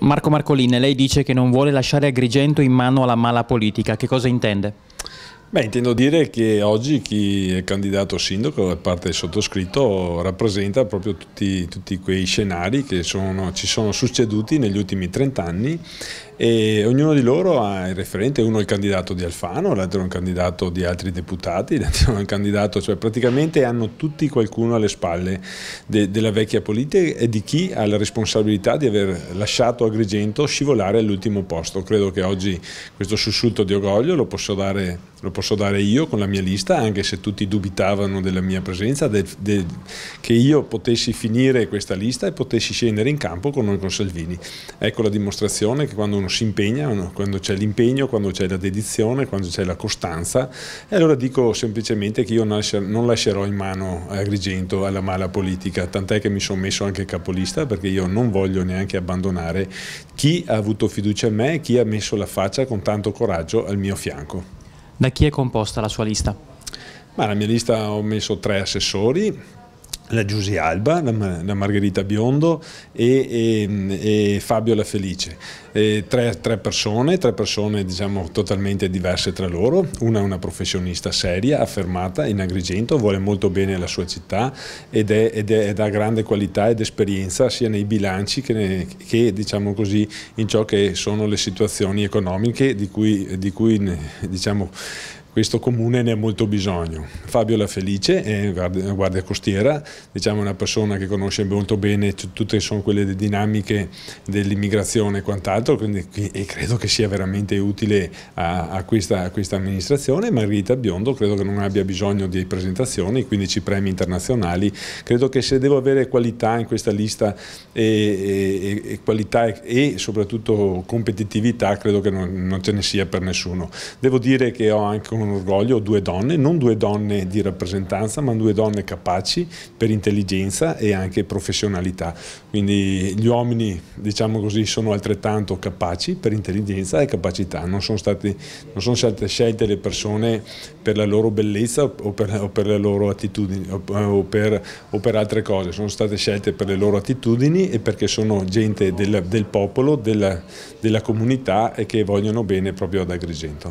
Marco Marcolin, lei dice che non vuole lasciare Agrigento in mano alla mala politica, che cosa intende? Beh, intendo dire che oggi chi è candidato sindaco da parte del sottoscritto rappresenta proprio tutti, tutti quei scenari che sono, ci sono succeduti negli ultimi 30 anni e ognuno di loro ha il referente, uno è il candidato di Alfano, l'altro è un candidato di altri deputati, l'altro è un candidato, cioè praticamente hanno tutti qualcuno alle spalle de, della vecchia politica e di chi ha la responsabilità di aver lasciato Agrigento scivolare all'ultimo posto. Credo che oggi questo sussulto di orgoglio lo posso dare lo posso dare io con la mia lista, anche se tutti dubitavano della mia presenza, del, del, che io potessi finire questa lista e potessi scendere in campo con noi con Salvini. Ecco la dimostrazione che quando uno si impegna, uno, quando c'è l'impegno, quando c'è la dedizione, quando c'è la costanza, e allora dico semplicemente che io non lascerò in mano Agrigento alla mala politica, tant'è che mi sono messo anche capolista perché io non voglio neanche abbandonare chi ha avuto fiducia in me e chi ha messo la faccia con tanto coraggio al mio fianco. Da chi è composta la sua lista? Ma nella mia lista ho messo tre assessori, la Giusy Alba, la, Margherita Biondo e, e, e Fabio La Felice. Tre, tre, persone, tre persone diciamo, totalmente diverse tra loro, una è una professionista seria, affermata in Agrigento, vuole molto bene la sua città ed è, ed è, è da grande qualità ed esperienza sia nei bilanci che, ne, che diciamo così, in ciò che sono le situazioni economiche di cui, di cui diciamo, questo comune ne ha molto bisogno. Fabio La Felice è guardia, costiera, diciamo una persona che conosce molto bene tutte sono quelle dinamiche dell'immigrazione e quant'altro e credo che sia veramente utile a, a, questa, a, questa, amministrazione. Margherita Biondo credo che non abbia bisogno di presentazioni, 15 premi internazionali. Credo che se devo avere qualità in questa lista e, e, e qualità e, e, soprattutto competitività credo che non, non ce ne sia per nessuno. Devo dire che ho anche un con orgoglio due donne, non due donne di rappresentanza, ma due donne capaci per intelligenza e anche professionalità. Quindi gli uomini, diciamo così, sono altrettanto capaci per intelligenza e capacità, non sono, stati, non sono state scelte le persone per la loro bellezza o per, o per le loro attitudini o, o, per, o, per, altre cose, sono state scelte per le loro attitudini e perché sono gente del, del popolo, della, della comunità e che vogliono bene proprio ad Agrigento.